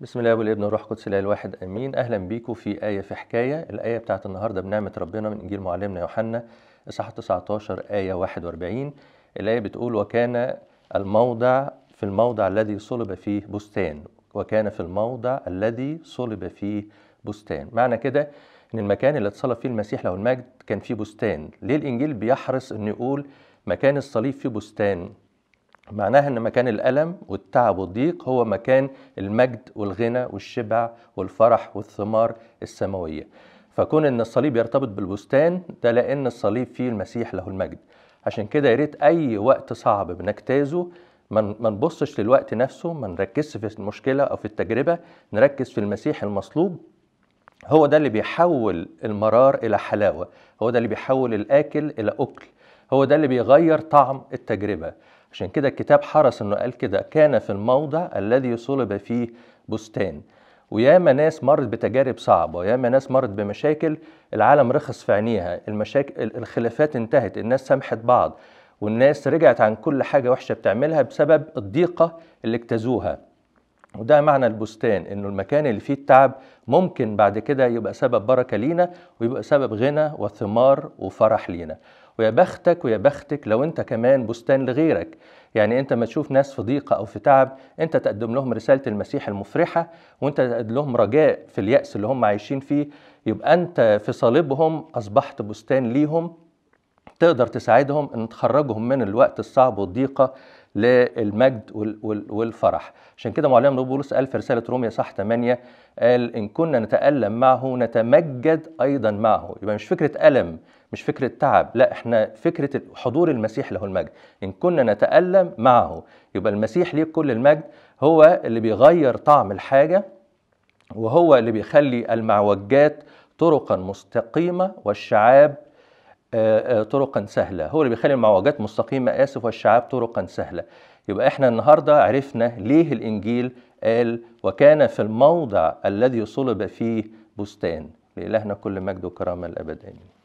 بسم الله والابن والروح القدس الاله الواحد امين اهلا بيكم في ايه في حكايه الايه بتاعت النهارده بنعمه ربنا من انجيل معلمنا يوحنا اصحاح 19 ايه 41 الايه بتقول وكان الموضع في الموضع الذي صلب فيه بستان وكان في الموضع الذي صلب فيه بستان معنى كده ان المكان اللي اتصلب فيه المسيح له المجد كان فيه بستان ليه الانجيل بيحرص انه يقول مكان الصليب فيه بستان معناها ان مكان الالم والتعب والضيق هو مكان المجد والغنى والشبع والفرح والثمار السماويه فكون ان الصليب يرتبط بالبستان ده لان الصليب فيه المسيح له المجد عشان كده يا ريت اي وقت صعب بنجتازه ما نبصش للوقت نفسه ما نركزش في المشكله او في التجربه نركز في المسيح المصلوب هو ده اللي بيحول المرار الى حلاوه هو ده اللي بيحول الاكل الى اكل هو ده اللي بيغير طعم التجربه عشان كده الكتاب حرص انه قال كده كان في الموضع الذي صلب فيه بستان وياما ناس مرت بتجارب صعبة وياما ناس مرت بمشاكل العالم رخص في عينيها المشاكل الخلافات انتهت الناس سامحت بعض والناس رجعت عن كل حاجة وحشة بتعملها بسبب الضيقة اللي اجتازوها وده معنى البستان انه المكان اللي فيه التعب ممكن بعد كده يبقى سبب بركه لينا ويبقى سبب غنى وثمار وفرح لينا ويا بختك ويا بختك لو انت كمان بستان لغيرك يعني انت ما تشوف ناس في ضيقه او في تعب انت تقدم لهم رساله المسيح المفرحه وانت تقدم لهم رجاء في الياس اللي هم عايشين فيه يبقى انت في صليبهم اصبحت بستان ليهم تقدر تساعدهم ان تخرجهم من الوقت الصعب والضيقه للمجد والفرح عشان كده معلم بولس قال في رساله روميا صح 8 قال ان كنا نتالم معه نتمجد ايضا معه يبقى مش فكره الم مش فكره تعب لا احنا فكره حضور المسيح له المجد ان كنا نتالم معه يبقى المسيح ليه كل المجد هو اللي بيغير طعم الحاجه وهو اللي بيخلي المعوجات طرقا مستقيمه والشعاب آه، آه، طرقا سهلة هو اللي بيخلي المعوجات مستقيمة آسف والشعاب طرقا سهلة يبقى احنا النهاردة عرفنا ليه الإنجيل قال وكان في الموضع الذي صلب فيه بستان لإلهنا كل مجد وكرامة الأبد آمين